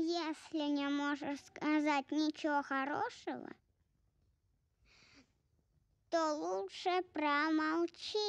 Если не можешь сказать ничего хорошего, то лучше промолчи.